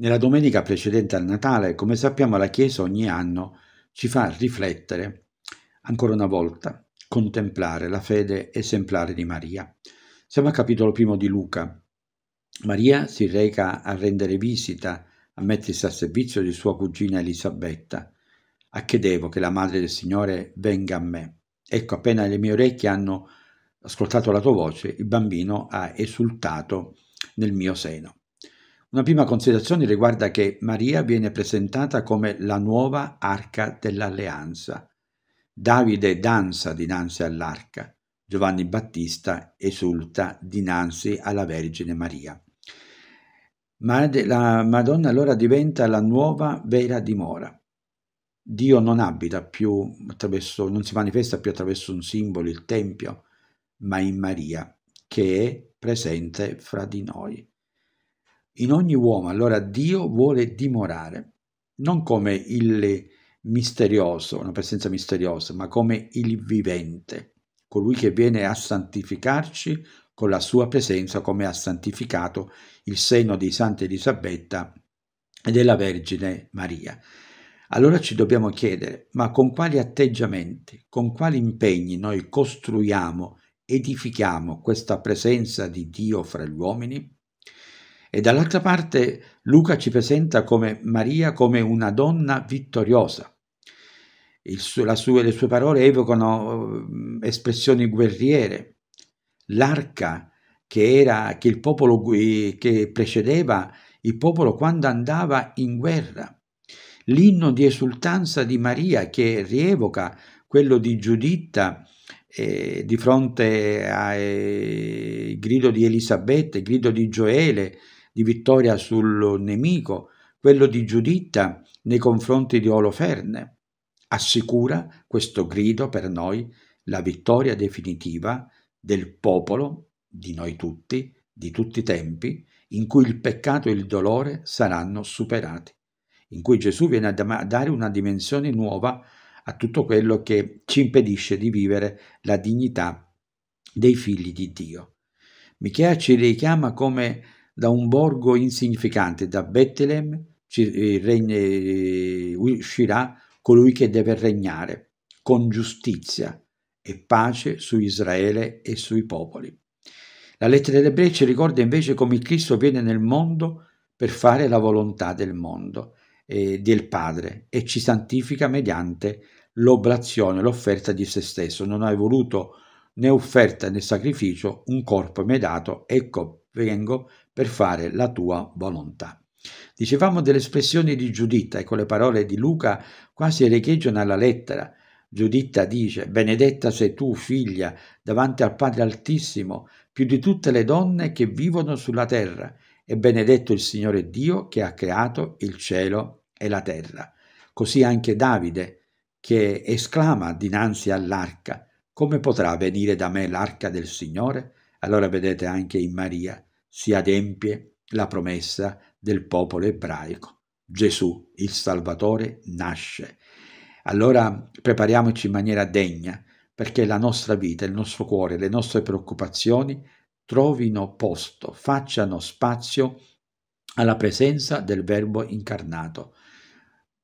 Nella domenica precedente al Natale, come sappiamo, la Chiesa ogni anno ci fa riflettere, ancora una volta, contemplare la fede esemplare di Maria. Siamo al capitolo primo di Luca. Maria si reca a rendere visita, a mettersi a servizio di sua cugina Elisabetta. A che devo che la madre del Signore venga a me? Ecco, appena le mie orecchie hanno ascoltato la tua voce, il bambino ha esultato nel mio seno. Una prima considerazione riguarda che Maria viene presentata come la nuova arca dell'alleanza. Davide danza dinanzi all'arca, Giovanni Battista esulta dinanzi alla Vergine Maria. Ma la Madonna allora diventa la nuova vera dimora. Dio non abita più attraverso, non si manifesta più attraverso un simbolo, il Tempio, ma in Maria, che è presente fra di noi. In ogni uomo allora Dio vuole dimorare, non come il misterioso, una presenza misteriosa, ma come il vivente, colui che viene a santificarci con la sua presenza come ha santificato il seno di Santa Elisabetta e della Vergine Maria. Allora ci dobbiamo chiedere, ma con quali atteggiamenti, con quali impegni noi costruiamo, edifichiamo questa presenza di Dio fra gli uomini? e dall'altra parte Luca ci presenta come Maria come una donna vittoriosa. Su, sua, le sue parole evocano mm, espressioni guerriere. L'arca che era che il popolo eh, che precedeva il popolo quando andava in guerra. L'inno di esultanza di Maria che rievoca quello di Giuditta eh, di fronte al eh, grido di Elisabetta, il grido di Gioele, di vittoria sul nemico, quello di Giuditta nei confronti di Oloferne. Assicura questo grido per noi la vittoria definitiva del popolo, di noi tutti, di tutti i tempi, in cui il peccato e il dolore saranno superati, in cui Gesù viene a dare una dimensione nuova a tutto quello che ci impedisce di vivere la dignità dei figli di Dio. Michea ci richiama come da un borgo insignificante, da Bethlehem eh, eh, uscirà colui che deve regnare con giustizia e pace su Israele e sui popoli. La lettera degli ebrei ci ricorda invece come Cristo viene nel mondo per fare la volontà del mondo, eh, del Padre, e ci santifica mediante l'oblazione, l'offerta di se stesso. Non hai voluto né offerta né sacrificio, un corpo mi è dato, ecco vengo per fare la tua volontà. Dicevamo delle espressioni di Giuditta e con le parole di Luca quasi riecheggiano alla lettera. Giuditta dice, benedetta sei tu, figlia, davanti al Padre Altissimo, più di tutte le donne che vivono sulla terra, e benedetto il Signore Dio che ha creato il cielo e la terra. Così anche Davide, che esclama dinanzi all'arca, come potrà venire da me l'arca del Signore? Allora vedete anche in Maria si adempie la promessa del popolo ebraico. Gesù, il Salvatore, nasce. Allora prepariamoci in maniera degna perché la nostra vita, il nostro cuore, le nostre preoccupazioni trovino posto, facciano spazio alla presenza del Verbo incarnato.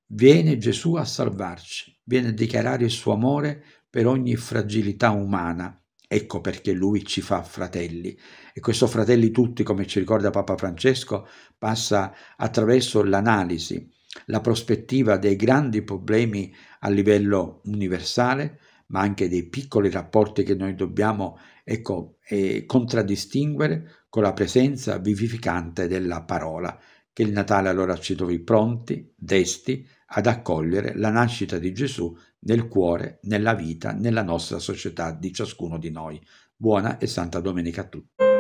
Viene Gesù a salvarci, viene a dichiarare il suo amore per ogni fragilità umana, Ecco perché lui ci fa fratelli. E questo fratelli tutti, come ci ricorda Papa Francesco, passa attraverso l'analisi, la prospettiva dei grandi problemi a livello universale, ma anche dei piccoli rapporti che noi dobbiamo ecco, eh, contraddistinguere con la presenza vivificante della parola che il Natale allora ci trovi pronti, desti ad accogliere la nascita di Gesù nel cuore, nella vita, nella nostra società di ciascuno di noi. Buona e santa domenica a tutti.